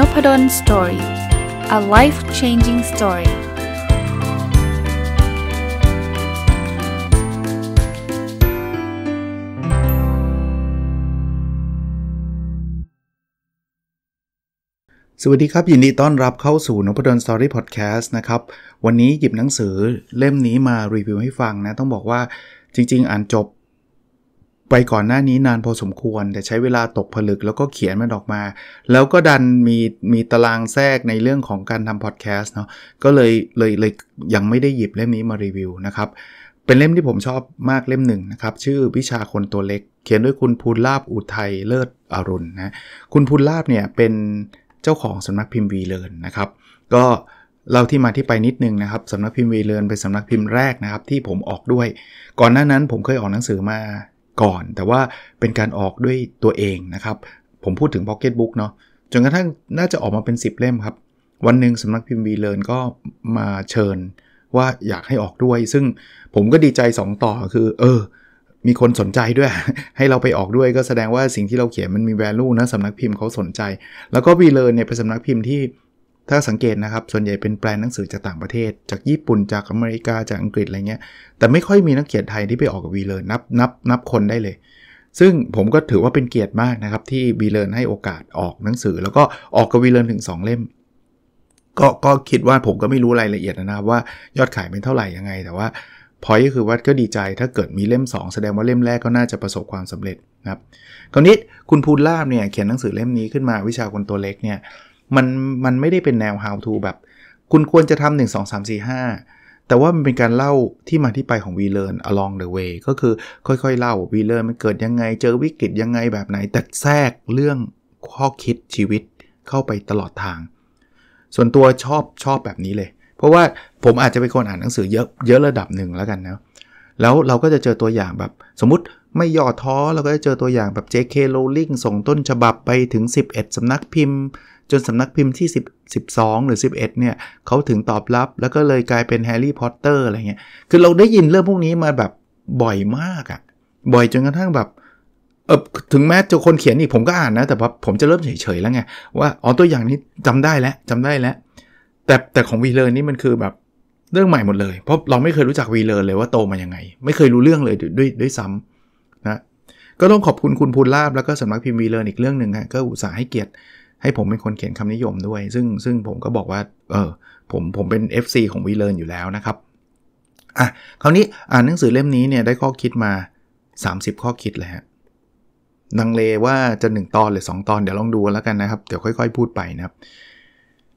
n o p ด d o สตอรี่ a life changing story สวัสดีครับ ยินดีต้อนรับเข้าสู่นพดลสตอรี่พอดแคสต์นะครับ วันนี้หยิบหนังสือเล่มนี้มารีวิวให้ฟังนะต้องบอกว่าจริง ๆ อ่านจบไปก่อนหน้านี้นานพอสมควร แต่ใช้เวลาตกผลึกแล้วก็เขียนมันออกมา แล้วก็ดันมีมีตารางแทรกในเรื่องของการทำพอดแคสต์เนาะก็เลยเลยเลยยังไม่ได้หยิบเล่มนี้มารีวิวนะครับ เป็นเล่มที่ผมชอบมากเล่มหนึ่งนะครับ ชื่อวิชาคนตัวเล็ก เขียนด้วยคุณภูลาบอุทัยเลิศอรุณนะ คุณภูลาบเนี่ยเป็นเจ้าของสำนักพิมพ์วีเลนนะครับ ก็เล่าที่มาที่ไปนิดนึงนะครับสำนักพิมพ์วีเลนเป็นสำนักพิมพ์แรกนะครับ ที่ผมออกด้วย ก่อนหน้านั้นผมเคยออกหนังสือมาก่อนแต่ว่าเป็นการออกด้วยตัวเองนะครับ ผมพูดถึง Pocket Book เนาะจนกระทั่งน่าจะออกมาเป็น 10 เล่มครับ วันหนึ่งสำนักพิมพ์วีเลินก็มาเชิญว่าอยากให้ออกด้วย ซึ่งผมก็ดีใจ 2 ต่อคือ เออ มีคนสนใจด้วย ให้เราไปออกด้วยก็แสดงว่าสิ่งที่เราเขียนมันมีแวลูนะสำนักพิมพ์เขาสนใจ แล้วก็วีเลินเนี่ยเป็นสำนักพิมพ์ที่ถ้าสังเกตนะครับ ส่วนใหญ่เป็นแปลหนังสือจากต่างประเทศ จากญี่ปุ่นจากอเมริกาจากอังกฤษอะไรเงี้ย แต่ไม่ค่อยมีนักเขียนไทยที่ไปออกกับวีเลอร์นับนับนับคนได้เลย ซึ่งผมก็ถือว่าเป็นเกียรติมากนะครับ ที่วีเลอร์ให้โอกาสออกหนังสือ แล้วก็ออกกับวีเลอร์ถึง 2 เล่มก็ก็คิดว่าผมก็ไม่รู้รายละเอียดนะครับว่า ยอดขายเป็นเท่าไหร่ยังไง แต่ว่า พอยก็คือว่าก็ดีใจถ้าเกิดมีเล่ม 2 แสดงว่าเล่มแรกก็น่าจะประสบความสำเร็จนะครับคราวนี้คุณพูลลาบเนี่ยเขียนหนังสือเล่มนี้ขึ้นมาวิชาคนตัวเล็กเนี่ยมันมันไม่ได้เป็นแนว how to แบบ คุณควรจะทำหนึ่งงสามสี่ห้าแต่ว่ามันเป็นการเล่าที่มาที่ไปของ VLearn along the way ก็คือค่อยๆเล่า VLearn มันเกิดยังไง เจอวิกฤตยังไงแบบไหน แต่แทรกเรื่องข้อคิดชีวิตเข้าไปตลอดทาง ส่วนตัวชอบชอบแบบนี้เลย เพราะว่าผมอาจจะเป็นคนอ่านหนังสือเยอะเยอะระดับหนึ่งแล้วกันนะ แล้วเราก็จะเจอตัวอย่างแบบ สมมติไม่ย่อท้อเราก็จะเจอตัวอย่างแบบ JK Rowling ส่งต้นฉบับไปถึง 11สำนักพิมพ์จนสำนักพิมพ์ที่10 12 หรือ 11 เนี่ยเขาถึงตอบรับ แล้วก็เลยกลายเป็นแฮร์รี่พอตเตอร์อะไรเงี้ย คือเราได้ยินเรื่องพวกนี้มาแบบบ่อยมากอะบ่อยจนกระทั่งแบบ เออถึงแม้จะคนเขียนอีกผมก็อ่านนะ แต่ว่าผมจะเริ่มเฉยๆ แล้วไง ว่าอ๋อตัวอย่างนี้จำได้แล้วจาได้แล้ว แต่แต่ของวีเลอร์นี่มันคือแบบเรื่องใหม่หมดเลย เพราะเราไม่เคยรู้จักวีเลอร์เลยว่าโตมายังไง ไม่เคยรู้เรื่องเลยด้วยด้วยซ้ำนะก็ต้องขอบคุณคุณพูลาบแล้วก็สำนักพิมพ์วีเลอร์อีกเรื่องหนึ่งฮะก็อุตส่าห์ให้เกียรติให้ผมเป็นคนเขียนคำนิยมด้วย ซึ่งซึ่งผมก็บอกว่าเออผมผมเป็น FC ของวีเล์อยู่แล้วนะครับอ่ะคราวนี้อ่านหนังสือเล่มนี้เนี่ยได้ข้อคิดมา 30 ข้อคิดเลยฮะนังเลว่าจะ 1 ตอนหรือ 2 ตอนเดี๋ยวลองดูแล้วกันนะครับ เดี๋ยวค่อย ๆ พูดไปนะครับ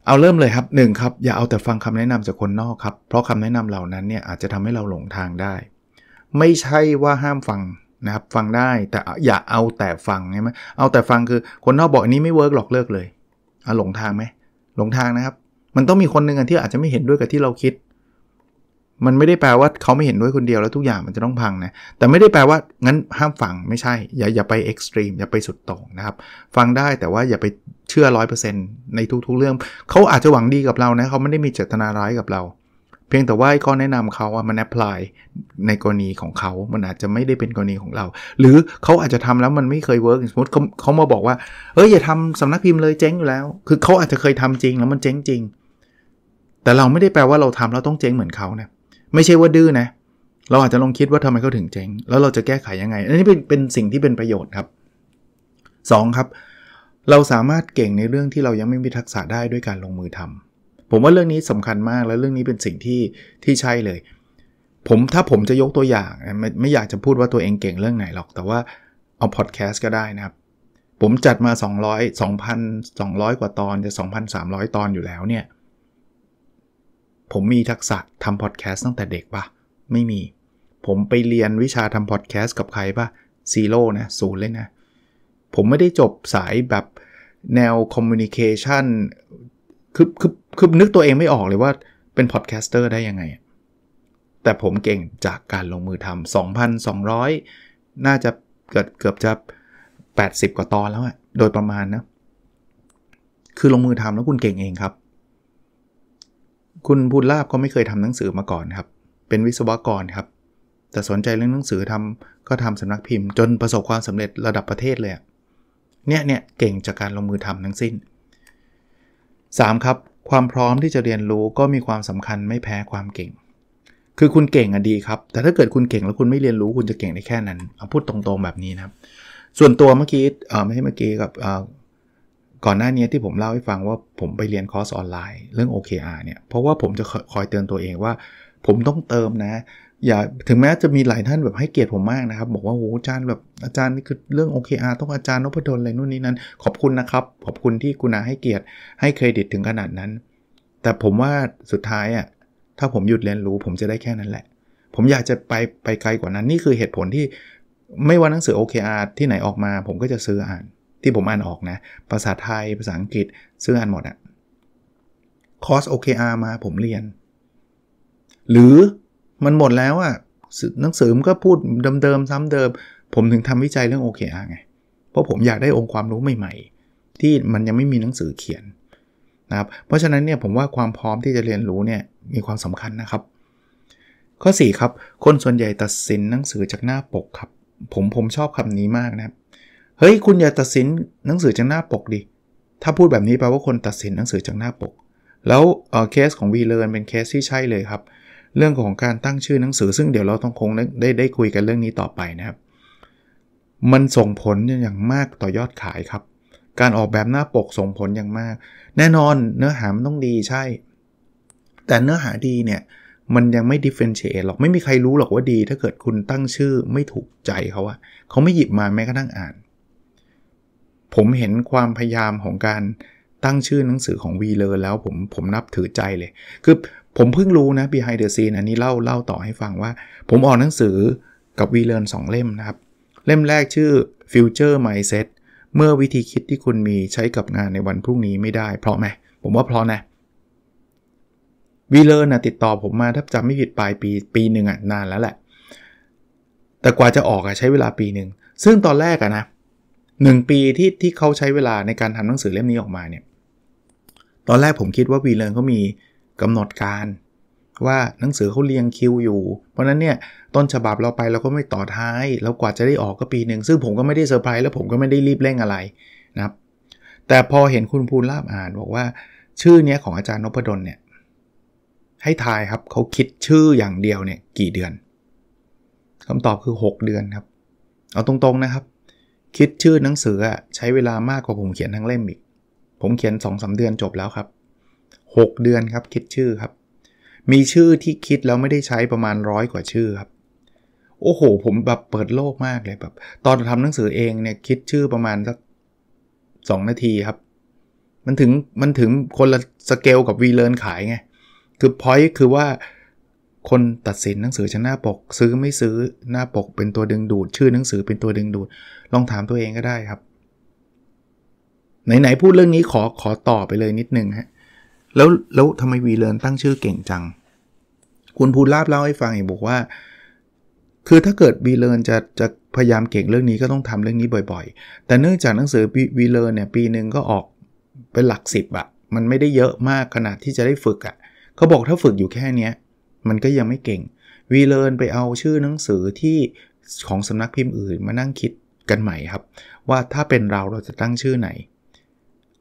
เอาเริ่มเลยครับ 1 ครับ อย่าเอาแต่ฟังคำแนะนำจากคนนอกครับ เพราะคำแนะนำเหล่านั้นเนี่ย อาจจะทำให้เราหลงทางได้ ไม่ใช่ว่าห้ามฟังนะครับฟังได้แต่อย่าเอาแต่ฟังใช่ไหมเอาแต่ฟังคือคนนอกบอกอันนี้ไม่เวิร์กหรอกเลิกเลยอาหลงทางไหมหลงทางนะครับ มันต้องมีคนหนึ่งที่อาจจะไม่เห็นด้วยกับที่เราคิด มันไม่ได้แปลว่าเขาไม่เห็นด้วยคนเดียวแล้วทุกอย่างมันจะต้องพังนะ แต่ไม่ได้แปลว่างั้นห้ามฟังไม่ใช่ อย่าอย่าไปเอ็กซ์ตรีมอย่าไปสุดต่งนะครับฟังได้แต่ว่าอย่าไปเชื่อร้อยเในทุก ๆเรื่อง เขาอาจจะหวังดีกับเรานะเขาไม่ได้มีเจตนาร้ายกับเราเพียงแต่ว่าข้อแนะนำเขาอะมันแอพพลายในกรณีของเขามันอาจจะไม่ได้เป็นกรณีของเรา หรือเขาอาจจะทำแล้วมันไม่เคยเวิร์กสมมติเขาเขามาบอกว่าเอ้ยอย่าทำสำนักพิมพ์เลย เจ๊งอยู่แล้ว คือเขาอาจจะเคยทำจริงแล้วมันเจ๊งจริง แต่เราไม่ได้แปลว่าเราทำแล้วต้องเจ๊งเหมือนเขานะไม่ใช่ว่าดื้อนะ เราอาจจะลองคิดว่าทำไมเขาถึงเจ๊ง แล้วเราจะแก้ไขยังไง อันนี้เป็นเป็นสิ่งที่เป็นประโยชน์ครับ 2 ครับ เราสามารถเก่งในเรื่องที่เรายังไม่มีทักษะได้ด้วยการลงมือทำผมว่าเรื่องนี้สำคัญมากแล้วเรื่องนี้เป็นสิ่งที่ที่ใช่เลย ผมถ้าผมจะยกตัวอย่างไม่ไม่อยากจะพูดว่าตัวเองเก่งเรื่องไหนหรอก แต่ว่าเอาพอดแคสต์ก็ได้นะครับ ผมจัดมา200 2,200 กว่าตอนจะ 2,300 ตอนอยู่แล้วเนี่ย ผมมีทักษะทำพอดแคสต์ตั้งแต่เด็กปะไม่มี ผมไปเรียนวิชาทำพอดแคสต์กับใครปะซีโร่นะศูนย์เลยนะผมไม่ได้จบสายแบบแนวคอมมิวนิเคชันคือคือคือนึกตัวเองไม่ออกเลยว่าเป็นพอดแคสเตอร์ได้ยังไง แต่ผมเก่งจากการลงมือทำ2,200 น่าจะเกือบเกือบจะ 80 กว่าตอนแล้วอะโดยประมาณนะ คือลงมือทำแล้วคุณเก่งเองครับ คุณพูดลาบก็ไม่เคยทำหนังสือมาก่อนครับ เป็นวิศวกรครับ แต่สนใจเรื่องหนังสือทำก็ทำสำนักพิมพ์ จนประสบความสำเร็จระดับประเทศเลยเนี่ยเนี่ยเก่งจากการลงมือทำทั้งสิ้น 3. ครับความพร้อมที่จะเรียนรู้ก็มีความสำคัญไม่แพ้ความเก่ง คือคุณเก่งอะดีครับ แต่ถ้าเกิดคุณเก่งแล้วคุณไม่เรียนรู้ คุณจะเก่งได้แค่นั้นเอาพูดตรง ๆแบบนี้นะครับ ส่วนตัวเมื่อกี้เออไม่ใช่เมื่อกี้กับก่อนหน้านี้ที่ผมเล่าให้ฟังว่าผมไปเรียนคอร์สออนไลน์ เรื่อง OKR เนี่ย เพราะว่าผมจะคอยเตือนตัวเองว่า ผมต้องเติมนะอย่าถึงแม้จะมีหลายท่านแบบให้เกียรติผมมากนะครับ บอกว่าโอ้อาจารย์แบบอาจารย์นี่คือเรื่อง o k เต้องอาจารย์นพดลอะไรนู่นนี่นั้น ขอบคุณนะครับ ขอบคุณที่กุณาให้เกียรติ ให้เครดิตถึงขนาดนั้น แต่ผมว่าสุดท้ายอ่ะถ้าผมหยุดเรียนรู้ ผมจะได้แค่นั้นแหละ ผมอยากจะไปไปไกลกว่านั้น นี่คือเหตุผลที่ไม่ว่าหนังสือ o k เที่ไหนออกมา ผมก็จะซื้ออ่าน ที่ผมอ่านออกนะ ภาษาไทยภาษาอังกฤษซื้ออ่านหมดอ่ะคอร์ส o k เมาผมเรียน หรือมันหมดแล้วอะหนังสือมันก็พูดเดิมๆซ้ำเดิมผมถึงทำวิจัยเรื่องโอเคอาไงเพราะผมอยากได้องค์ความรู้ใหม่ ๆ ที่มันยังไม่มีหนังสือเขียนนะครับเพราะฉะนั้นเนี่ยผมว่าความพร้อมที่จะเรียนรู้เนี่ยมีความสำคัญนะครับ ข้อ4ครับคนส่วนใหญ่ตัดสินหนังสือจากหน้าปกครับ ผมผมชอบคำนี้มากนะครับ เฮ้ยคุณอย่าตัดสินหนังสือจากหน้าปกดิถ้าพูดแบบนี้แปลว่าคนตัดสินหนังสือจากหน้าปก แล้วเคสของวีเลอร์เป็นเคสที่ใช่เลยครับเเรื่องของการตั้งชื่อหนังสือซึ่งเดี๋ยวเราต้องคงได้ได้คุยกันเรื่องนี้ต่อไปนะครับ มันส่งผลอย่างมากต่อยอดขายครับ การออกแบบหน้าปกส่งผลอย่างมาก แน่นอนเนื้อหามันต้องดีใช่ แต่เนื้อหาดีเนี่ยมันยังไม่ดิเฟนเชียร์หรอกไม่มีใครรู้หรอกว่าดี ถ้าเกิดคุณตั้งชื่อไม่ถูกใจเขาอะเขาไม่หยิบมาแม้กระทั่งอ่าน ผมเห็นความพยายามของการตั้งชื่อหนังสือของวีเลอร์แล้วผมผมนับถือใจเลยคือผมเพิ่งรู้นะ behind the scene อันนี้เล่าเล่าต่อให้ฟังว่า ผมออกหนังสือกับวีเลนสองเล่มนะครับ เล่มแรกชื่อ future mindset เมื่อวิธีคิดที่คุณมีใช้กับงานในวันพรุ่งนี้ไม่ได้ เพราะไหมผมว่าเพราะนะวีเลอร์นะติดต่อผมมาถ้าจำไม่ผิดปลายปีปีหนึ่งอะนานแล้วแหละ แต่กว่าจะออกอะใช้เวลาปีหนึ่งซึ่งตอนแรกอะนะหนึ่งปีที่ที่เขาใช้เวลาในการทำหนังสือเล่มนี้ออกมาเนี่ยตอนแรกผมคิดว่าวีเลอร์เขามีกำหนดการว่าหนังสือเขาเรียงคิวอยู่ เพราะนั้นเนี่ยต้นฉบับเราไปเราก็ไม่ต่อท้ายแล้วกว่าจะได้ออกก็ปีหนึ่ง ซึ่งผมก็ไม่ได้เซอร์ไพรส์แล้วผมก็ไม่ได้รีบเร่งอะไรนะครับ แต่พอเห็นคุณภูลาบอ่านบอกว่า ชื่อเนี้ยของอาจารย์นพดลเนี่ยให้ทายครับเขาคิดชื่ออย่างเดียวเนี่ยกี่เดือนคำตอบคือ 6 เดือนครับ เอาตรงๆนะครับ คิดชื่อหนังสือใช้เวลามากกว่าผมเขียนทั้งเล่มอีก ผมเขียน2อสเดือนจบแล้วครับ6เดือนครับคิดชื่อครับ มีชื่อที่คิดแล้วไม่ได้ใช้ประมาณร้อยกว่าชื่อครับโอ้โห ผมแบบเปิดโลกมากเลยแบบตอนทำหนังสือเองเนี่ยคิดชื่อประมาณสักสองนาทีครับมันถึงมันถึงคนละสเกลกับวีเลนขายไงคือพอยต์คือว่าคนตัดสินหนังสือชนะปก ซื้อไม่ซื้อหน้าปกเป็นตัวดึงดูด ชื่อหนังสือเป็นตัวดึงดูด ลองถามตัวเองก็ได้ครับไหนๆพูดเรื่องนี้ขอขอต่อไปเลยนิดนึงฮะแล้วแล้วทำไมวีเลนตั้งชื่อเก่งจัง คุณภูลาบเล่าให้ฟังอีกบอกว่า คือถ้าเกิดวีเลนจะจะพยายามเก่งเรื่องนี้ก็ต้องทำเรื่องนี้บ่อยๆ แต่เนื่องจากหนังสือวีเลนเนี่ยปีหนึ่งก็ออกเป็นหลักสิบอะมันไม่ได้เยอะมากขนาดที่จะได้ฝึกอะเขาบอกถ้าฝึกอยู่แค่เนี้ยมันก็ยังไม่เก่ง วีเลนไปเอาชื่อหนังสือที่ของสำนักพิมพ์อื่นมานั่งคิดกันใหม่ครับ ว่าถ้าเป็นเราเราจะตั้งชื่อไหน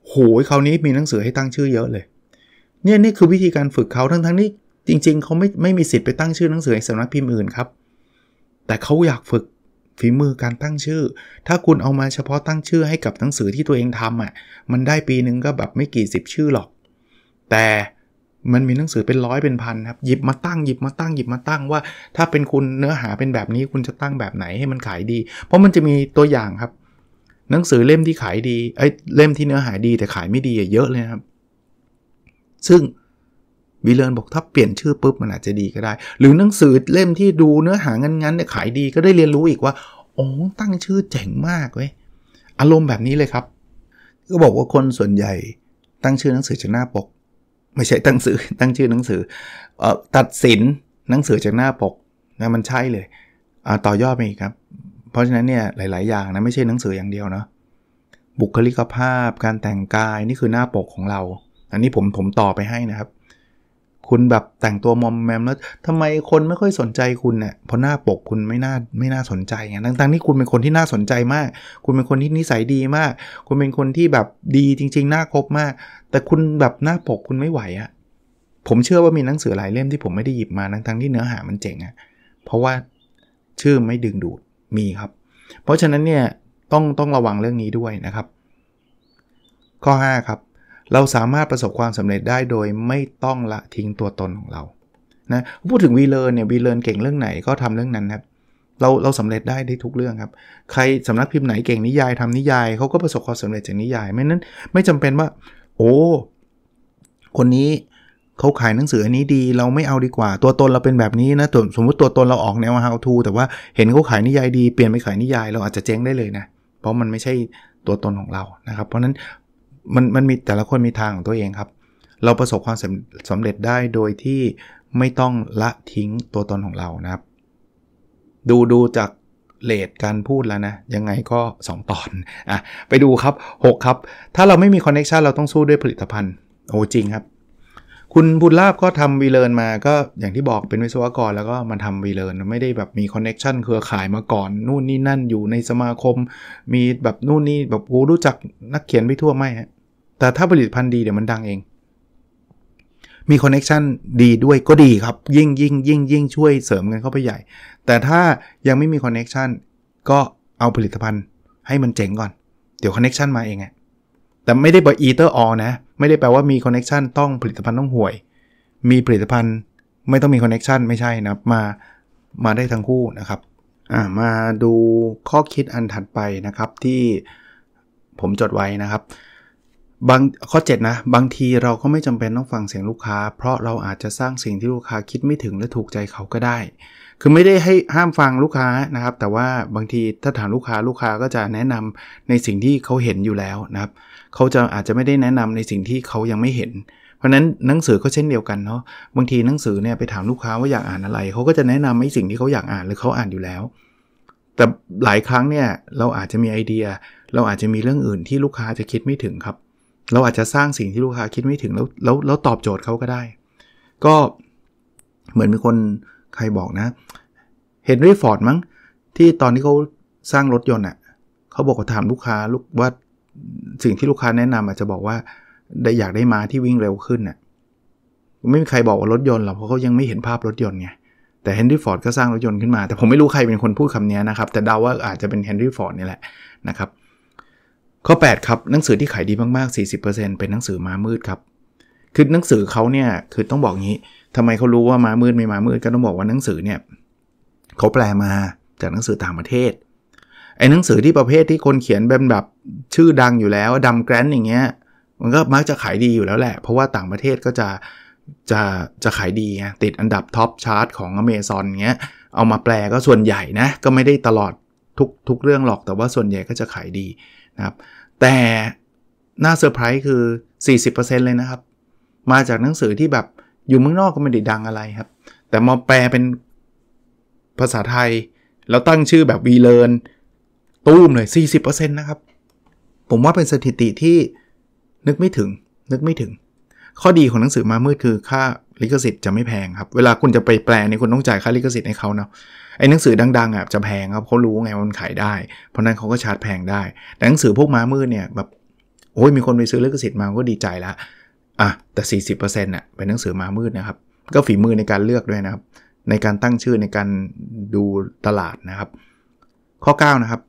โหยคราวนี้มีหนังสือให้ตั้งชื่อเยอะเลยเนี่ยนี่คือวิธีการฝึกเขาทั้งทั้งนี้ จริงๆ เขาไม่ไม่มีสิทธิ์ไปตั้งชื่อหนังสือให้สำนักพิมพ์อื่นครับแต่เขาอยากฝึกฝีมือการตั้งชื่อ ถ้าคุณเอามาเฉพาะตั้งชื่อให้กับหนังสือที่ตัวเองทำอะ่ะมันได้ปีหนึ่งก็แบบไม่กี่สิบชื่อหรอกแต่มันมีหนังสือเป็นร้อยเป็นพันครับหยิบมาตั้งหยิบมาตั้งหยิบมาตั้งว่าถ้าเป็นคุณเนื้อหาเป็นแบบนี้ คุณจะตั้งแบบไหนให้มันขายดี เพราะมันจะมีตัวอย่างครับ หนังสือเล่มที่ขายดีไอ้เล่มที่เนื้อหาดี แต่ขายไม่ดีเยอะเลยครับซึ่งวิเลนบอกถ้าเปลี่ยนชื่อปุ๊บมันอาจจะดีก็ได้ หรือหนังสือเล่มที่ดูเนื้อหางั้นๆเนี่ยขายดีก็ได้เรียนรู้อีกว่าโอ้ตั้งชื่อเจ๋งมากเว้ยอารมณ์แบบนี้เลยครับ ก็บอกว่าคนส่วนใหญ่ตั้งชื่อหนังสือจากหน้าปก ไม่ใช่ตั้งสือตั้งชื่อหนังสืออตัดสินหนังสือจากหน้าปกนะมันใช่เลย ต่อยอดไปอีกครับ เพราะฉะนั้นเนี่ยหลายๆอย่างนะไม่ใช่หนังสืออย่างเดียวเนาะบุคลิกภาพการแต่งกายนี่คือหน้าปกของเราอันนี้ผมผมต่อไปให้นะครับ คุณแบบแต่งตัว มอมแมมแล้วทำไมคนไม่ค่อยสนใจคุณเนี่ยเพราะหน้าปกคุณไม่น่า ไม่น่าสนใจไงทั้งๆที่คุณเป็นคนที่น่าสนใจมาก คุณเป็นคนที่นิสัยดีมาก คุณเป็นคนที่แบบดีจริงๆน่าคบมาก แต่คุณแบบหน้าปกคุณไม่ไหวอะผมเชื่อว่ามีหนังสือหลายเล่มที่ผมไม่ได้หยิบมาทั้งๆที่เนื้อหามันเจ๋งอะเพราะว่าชื่อไม่ดึงดูดมีครับ เพราะฉะนั้นเนี่ยต้องต้องระวังเรื่องนี้ด้วยนะครับ ข้อ 5 ครับเราสามารถประสบความสำเร็จได้โดยไม่ต้องละทิ้งตัวตนของเรา นะ พูดถึงวีเลอร์เนี่ย วีเลอร์เก่งเรื่องไหนก็ทำเรื่องนั้นครับ เราเราสำเร็จได้ได้ทุกเรื่องครับ ใครสำนักพิมพ์ไหนเก่งนิยายทำนิยายเขาก็ประสบความสำเร็จจากนิยาย ไม่นั้นไม่จำเป็นว่า โอ้คนนี้เขาขายหนังสืออันนี้ดีเราไม่เอาดีกว่า ตัวตนเราเป็นแบบนี้นะ สมมติตัวตนเราออกแนว how to แต่ว่า เห็นเขาขายนิยายดีเปลี่ยนไปขายนิยายเราอาจจะเจ๊งได้เลยนะ เพราะมันไม่ใช่ตัวตนของเรา นะครับ เพราะนั้นมันมันมีแต่ละคนมีทางของตัวเองครับ เราประสบความสำเร็จได้โดยที่ไม่ต้องละทิ้งตัวตนของเรานะครับ ดูดูจากเลทการพูดแล้วนะ ยังไงก็ 2 ตอน อ่ะไปดูครับ 6 ครับ ถ้าเราไม่มีคอนเน็กชันเราต้องสู้ด้วยผลิตภัณฑ์ โอ้จริงครับ คุณบุญลาบก็ทำวีเลนมาก็อย่างที่บอกเป็นวิศวกรแล้วก็มาทำวีเลนไม่ได้แบบมีคอนเน็กชันเครือข่ายมาก่อนนู่นนี่นั่นอยู่ในสมาคม มีแบบนู่นนี่แบบรู้จักนักเขียนไปทั่วไม่ฮะแต่ถ้าผลิตภัณฑ์ดีเดี๋ยวมันดังเอง มีคอนเน็ชันดีด้วยก็ดีครับยิ่งยิ่งยิ่งยิ่งช่วยเสริมกันเข้าไปใหญ่ แต่ถ้ายังไม่มีคอนเน็กชันก็เอาผลิตภัณฑ์ ให้มันเจ๋งก่อน เดี๋ยวคอนเน็ชันมาเองอะแต่ไม่ได้บอกอีเตอร์ออนะ ไม่ได้แปลว่ามีคอนเน็ชันต้องผลิตภัณฑ์ต้องห่วย มีผลิตภัณฑ์ไม่ต้องมีคอนเน็ชันไม่ใช่นะมามาได้ทั้งคู่นะครับมาดูข้อคิดอันถัดไปนะครับที่ผมจดไว้นะครับบางข้อ7นะบางทีเราก็ไม่จำเป็นต้องฟังเสียงลูกค้า เพราะเราอาจจะสร้างสิ่งที่ลูกค้าคิดไม่ถึงและถูกใจเขาก็ได้ คือไม่ได้ให้ห้ามฟังลูกค้านะครับ แต่ว่าบางทีถ้าถามลูกค้าลูกค้าก็จะแนะนำในสิ่งที่เขาเห็นอยู่แล้วนะครับ เขาจะอาจจะไม่ได้แนะนำในสิ่งที่เขายังไม่เห็น เพราะนั้นหนังสือก็เช่นเดียวกันเนาะบางทีหนังสือเนี่ยไปถามลูกค้าว่าอยากอ่านอะไร เขาก็จะแนะนำให้สิ่งที่เขาอยากอ่านหรือเขาอ่านอยู่แล้ว แต่หลายครั้งเนี่ยเราอาจจะมีไอเดีย เราอาจจะมีเรื่องอื่นที่ลูกค้าจะคิดไม่ถึงครับเราอาจจะสร้างสิ่งที่ลูกค้าคิดไม่ถึงแล้วแล้วลวตอบโจทย์เขาก็ได้ ก็เหมือนมีคนใครบอกนะ เฮนรี่ฟอร์ดมั้ง ที่ตอนที่เขาสร้างรถยนต์อ่ะเขาบอกว่าถามลูกค้าลูกว่าสิ่งที่ลูกค้าแนะนำอาจจะบอกว่าได้อยากได้มาที่วิ่งเร็วขึ้นน่ะไม่มีใครบอกว่ารถยนต์หรอกเพราะเขายังไม่เห็นภาพรถยนต์ไง แต่เฮนรี่ฟอร์ดก็สร้างรถยนต์ขึ้นมา แต่ผมไม่รู้ใครเป็นคนพูดคำนี้นะครับ แต่เดาว่าอาจจะเป็นเฮนรี่ฟอร์ดนี่แหละนะครับข้อ8ครับหนังสือที่ขายดีมากๆ 40%เป็นหนังสือมามืดครับคือหนังสือเขาเนี่ยคือต้องบอกงี้ทำไมเขารู้ว่ามามืดไม่มามืดก็ต้องบอกว่าหนังสือเนี่ยเขาแปลมาจากหนังสือต่างประเทศไอ้หนังสือที่ประเภทที่คนเขียนแบบแบบชื่อดังอยู่แล้วดำแกรนอย่างเงี้ยมันก็มักจะขายดีอยู่แล้วแหละเพราะว่าต่างประเทศก็จะจะจะขายดีไงติดอันดับท็อปชาร์ตของอเมซอนเงี้ยเอามาแปลก็ส่วนใหญ่นะก็ไม่ได้ตลอดทุกทุกเรื่องหรอกแต่ว่าส่วนใหญ่ก็จะขายดีครับแต่น่าเซอร์ไพรส์คือ 40%เลยนะครับ มาจากหนังสือที่แบบอยู่เมืองนอกก็ไม่ได้ดังอะไรครับ แต่มาแปลเป็นภาษาไทย แล้วตั้งชื่อแบบวีเลนตู้มเลย 40%นะครับ ผมว่าเป็นสถิติที่นึกไม่ถึงนึกไม่ถึง ข้อดีของหนังสือมามืดคือค่าลิขสิทธิ์จะไม่แพงครับ เวลาคุณจะไปแปลนี่คุณต้องจ่ายค่าลิขสิทธิ์ให้เขาเนาะไอ้หนังสือดังๆอ่ะจะแพงครับเขารู้ไงมันขายได้ เพราะนั้นเขาก็ชาร์จแพงได้แต่หนังสือพวกม้ามืดเนี่ยแบบโอ้ยมีคนไปซื้อลิขสิทธิ์มาก็ดีใจละอ่ะแต่ 40%อนต่ะเป็นหนังสือม้ามืดนะครับ ก็ฝีมือในการเลือกด้วยนะครับ ในการตั้งชื่อในการดูตลาดนะครับ ข้อ9นะครับ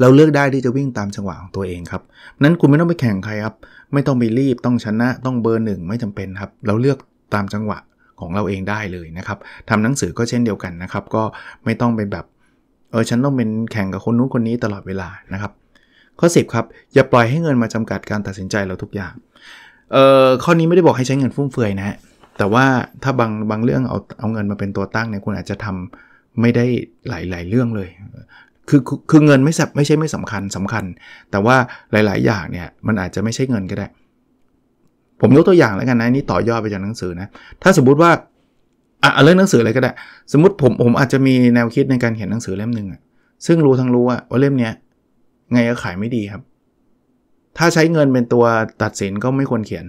เราเลือกได้ที่จะวิ่งตามจังหวะของตัวเองครับนั้นคุณไม่ต้องไปแข่งใครครับไม่ต้องไปรีบต้องชนะต้องเบอร์หนึ่งไม่จำเป็นครับเราเลือกตามจังหวะของเราเองได้เลยนะครับทำหนังสือก็เช่นเดียวกันนะครับก็ไม่ต้องเป็นแบบเออฉันต้องเป็นแข่งกับคนนู้นคนนี้ตลอดเวลานะครับข้อ 10ครับ อย่าปล่อยให้เงินมาจำกัดการตัดสินใจเราทุกอย่างเอ่อข้อนี้ไม่ได้บอกให้ใช้เงินฟุ่มเฟือยนะฮะแต่ว่าถ้าบางบางเรื่องเอาเอาเงินมาเป็นตัวตั้งเนี่ยคุณอาจจะทำไม่ได้หลายๆเรื่องเลย คือคือเงินไม่ไม่ใช่ไม่สำคัญสำคัญ แต่ว่าหลายๆอย่างเนี่ยมันอาจจะไม่ใช่เงินก็ได้ผมยกตัวอย่างแล้วกันนะนี่ต่อยอดไปจากหนังสือนะถ้าสมมุติว่าอ่ะเรื่องหนังสืออะไรก็ได้สมมติผมผมอาจจะมีแนวคิดในการเขียนหนังสือเล่มหนึ่งอะซึ่งรู้ทั้งรู้ว่าเล่มเนี้ย ไงก็ขายไม่ดีครับ ถ้าใช้เงินเป็นตัวตัดสินก็ไม่ควรเขียน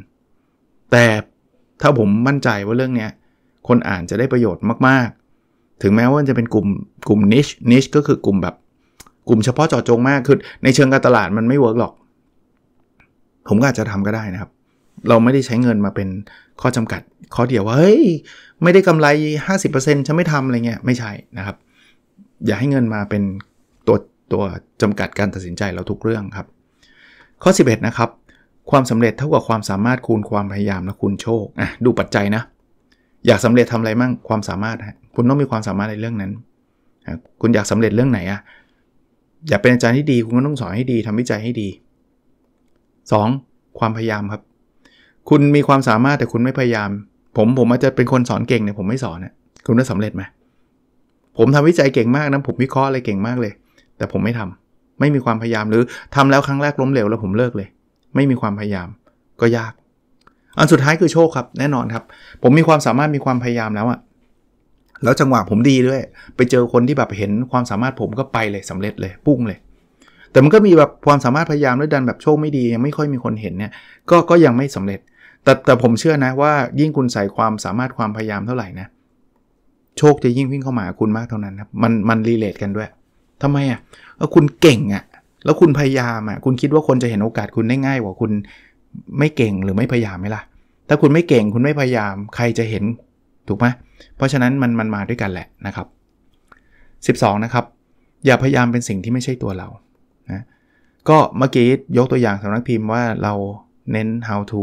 แต่ถ้าผมมั่นใจว่าเรื่องเนี้ยคนอ่านจะได้ประโยชน์มากๆ ถึงแม้ว่าจะเป็นกลุ่มกลุ่มนิชนิชก็คือกลุ่มแบบ กลุ่มเฉพาะเจาะจงมากคือในเชิงการตลาดมันไม่เวิร์กหรอกผมก็อาจจะทำก็ได้นะครับเราไม่ได้ใช้เงินมาเป็นข้อจำกัดข้อเดียวว่าเฮ้ยไม่ได้กำไร 50%ฉันไม่ทำอะไรเงี้ย ไม่ใช่นะครับ อย่าให้เงินมาเป็นตัวตัวจำกัดการตัดสินใจเราทุกเรื่องครับ ข้อ 11 นะครับ ความสำเร็จเท่ากับความสามารถคูณความพยายามและคูณโชคอ่ะดูปัจจัยนะ อยากสำเร็จทำอะไรมั่งความสามารถ คุณต้องมีความสามารถในเรื่องนั้นคุณอยากสำเร็จเรื่องไหนอ่ะอยากเป็นอาจารย์ที่ดีคุณก็ต้องสอนให้ดีทำวิจัยให้ดี 2. ความพยายามครับคุณมีความสามารถแต่คุณไม่พยายาม ผมผมอาจจะเป็นคนสอนเก่งเนี่ยผมไม่สอนนะคุณจะสำเร็จไหมผมทำวิจัยเก่งมาก นะผมวิเคราะห์อะไรเก่งมากเลย แต่ผมไม่ทำ ไม่มีความพยายาม หรือทำแล้วครั้งแรกล้มเหลว แล้วผมเลิกเลย ไม่มีความพยายามก็ยาก อันสุดท้ายคือโชคครับแน่นอนครับ ผมมีความสามารถมีความพยายามแล้วอะแล้วจังหวะผมดีด้วย ไปเจอคนที่แบบเห็น ความสามารถผมก็ไปเลยสำเร็จเลยพุ่งเลย แต่มันก็มีแบบความสามารถพยายามด้วยดันแบบโชคไม่ดียังไม่ค่อยมีคนเห็นเนี่ย ก็ก็ยังไม่สำเร็จแต่แต่ผมเชื่อนะว่ายิ่งคุณใส่ความสามารถความพยายามเท่าไหร่นะโชคจะยิ่งวิ่งเข้ามาคุณมากเท่านั้นครับ มันมันรีเลทกันด้วย ทำไมอ่ะก็คุณเก่งอ่ะแล้วคุณพยายามอ่ะคุณคิดว่าคนจะเห็นโอกาสคุณได้ง่ายกว่าคุณไม่เก่งหรือไม่พยายามไหมล่ะถ้าคุณไม่เก่งคุณไม่พยายาม ใครจะเห็นถูกไหมเพราะฉะนั้นมันมันมาด้วยกันแหละนะครับ 12 นะครับ อย่าพยายามเป็นสิ่งที่ไม่ใช่ตัวเรานะก็เมื่อกี้ยกตัวอย่างสำนักพิมพ์ว่าเราเน้น how to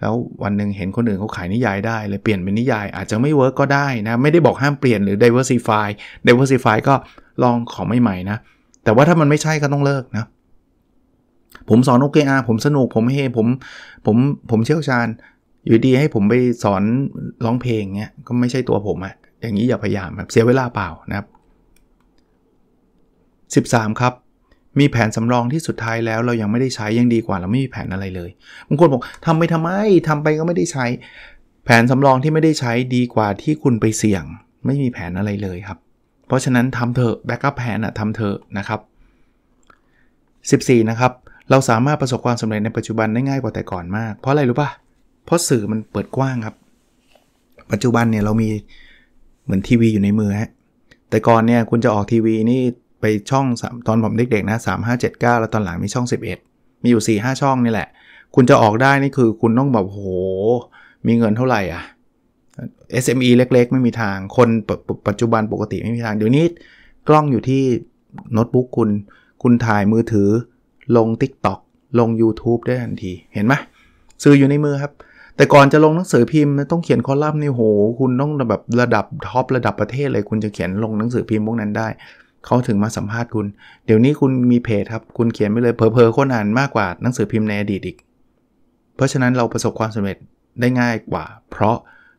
แล้ววันหนึ่งเห็นคนอื่นเขาขายนิยายได้เลย เปลี่ยนเป็นนิยายอาจจะไม่เวิร์กก็ได้นะ ไม่ได้บอกห้ามเปลี่ยนหรือ diversify diversify ก็ลองของใหม่ๆนะ แต่ว่าถ้ามันไม่ใช่ก็ต้องเลิกนะ ผมสอนโอเคอาผมสนุกผมเฮผมผมผมเชี่ยวชาญ อยู่ดี ให้ผมไปสอนร้องเพลงเงี้ยก็ไม่ใช่ตัวผมอะอย่างนี้อย่าพยายามแบบเสียเวลาเปล่านะครับ 13 ครับมีแผนสำรองที่สุดท้ายแล้ว เรายังไม่ได้ใช้ยังดีกว่าเราไม่มีแผนอะไรเลยบางคนบอกทำไปทำไม ทำไปก็ไม่ได้ใช้แผนสำรองที่ไม่ได้ใช้ดีกว่าที่คุณไปเสี่ยง ไม่มีแผนอะไรเลยครับเพราะฉะนั้นทำเถอะแบ็กอัพแผนอะทำเถอะนะครับ14 นะครับ เราสามารถประสบความสำเร็จในปัจจุบันได้ง่ายกว่าแต่ก่อนมาก เพราะอะไรรู้ปะ่ะเพราะสื่อมันเปิดกว้างครับ ปัจจุบันเนี่ยเรามีเหมือนทีวีอยู่ในมือฮะแต่ก่อนเนี่ยคุณจะออกทีวีนี่ไปช่องตอนผมเด็กๆนะสามห้าเจ็ดเก้าแล้วตอนหลังมีช่อง 11 มีอยู่4ี่ห้าช่องนี่แหละ คุณจะออกได้นี่คือคุณต้องแบบโห มีเงินเท่าไหร่อ่ะ SME เล็กๆ ไม่มีทางคนปปัจจุบันปกติไม่มีทาง เดี๋ยวนี้กล้องอยู่ที่โน้ตบุ๊กคุณ คุณถ่ายมือถือลง TikTok ลง YouTube ได้ทันที เห็นไหมซื้ออยู่ในมือครับ แต่ก่อนจะลงหนังสือพิมพ์ต้องเขียนคอลัมน์นี่โหคุณต้องแบบระดับท็อประดับประเทศเลยคุณจะเขียนลงหนังสือพิมพ์พวกนั้นได้เขาถึงมาสัมภาษณ์คุณ เดี๋ยวนี้คุณมีเพจครับ คุณเขียนไปเลยเพอเพอคนอ่านมากกว่า หนังสือพิมพ์ในอดีตอีก เพราะฉะนั้นเราประสบความสำเร็จได้ง่ายกว่า เพราะ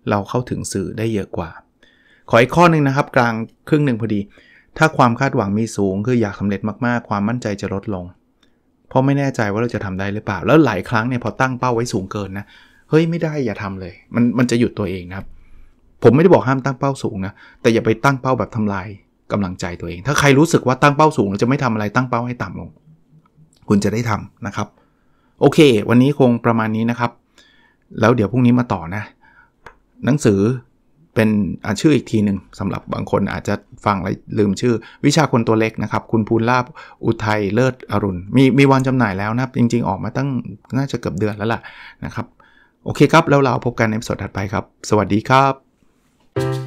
เราเข้าถึงสื่อได้เยอะกว่า ขออีกข้อนึงนะครับ กลางครึ่งหนึ่งพอดี ถ้าความคาดหวังมีสูงคืออยากสาเร็จมากๆ ความมั่นใจจะลดลง เพราะไม่แน่ใจว่าเราจะทำได้หรือเปล่า แล้วหลายครั้งเนี่ยพอตั้งเป้าไว้สูงเกินนะ เฮ้ยไม่ได้อย่าทำเลย มันมันจะหยุดตัวเองนะครับ ผมไม่ได้บอกห้ามตั้งเป้าสูงนะแต่อย่าไปตั้งเป้าแบบทำลายกำลังใจตัวเอง ถ้าใครรู้สึกว่าตั้งเป้าสูงแล้วจะไม่ทำอะไร ตั้งเป้าให้ต่ำลง คุณจะได้ทำนะครับ โอเค วันนี้คงประมาณนี้นะครับ แล้วเดี๋ยวพรุ่งนี้มาต่อนะ หนังสือเป็นอชื่ออีกทีหนึ่ง สำหรับบางคนอาจจะฟังแล้วลืมชื่อ วิชาคนตัวเล็กนะครับ คุณภูลาบอุทัยเลิศอรุณ มีมีวันจำหน่ายแล้วนะ จริง ๆ ออกมาตั้งน่าจะเกือบเดือนแล้วล่ะนะครับ โอเคครับ แล้วเราพบกันในสดถัดไปครับ สวัสดีครับ